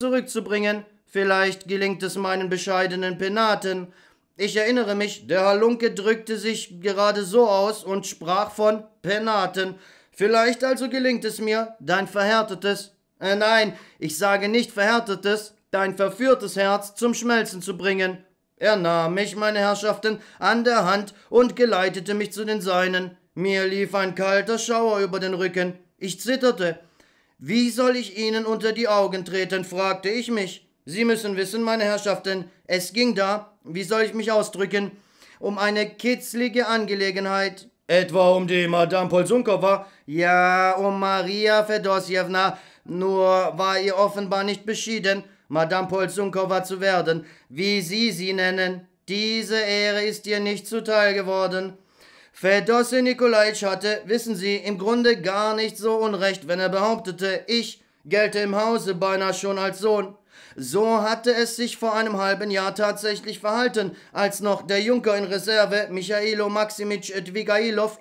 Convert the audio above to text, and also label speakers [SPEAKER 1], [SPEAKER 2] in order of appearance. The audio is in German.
[SPEAKER 1] zurückzubringen. Vielleicht gelingt es meinen bescheidenen Penaten. Ich erinnere mich, der Halunke drückte sich gerade so aus und sprach von Penaten. Vielleicht also gelingt es mir, dein verhärtetes, äh nein, ich sage nicht verhärtetes, dein verführtes Herz zum Schmelzen zu bringen. Er nahm mich, meine Herrschaften, an der Hand und geleitete mich zu den Seinen. Mir lief ein kalter Schauer über den Rücken. Ich zitterte. Wie soll ich Ihnen unter die Augen treten? fragte ich mich. Sie müssen wissen, meine Herrschaften, es ging da, wie soll ich mich ausdrücken, um eine kitzlige Angelegenheit. Etwa um die Madame Polsunkova? Ja, um Maria Fedosjewna. Nur war ihr offenbar nicht beschieden, Madame Polsunkova zu werden, wie Sie sie nennen. Diese Ehre ist ihr nicht zuteil geworden. Fedosse Nikolaitsch hatte, wissen Sie, im Grunde gar nicht so unrecht, wenn er behauptete, ich gelte im Hause beinahe schon als Sohn. So hatte es sich vor einem halben Jahr tatsächlich verhalten, als noch der Junker in Reserve Michailo Maximitsch Dwigailov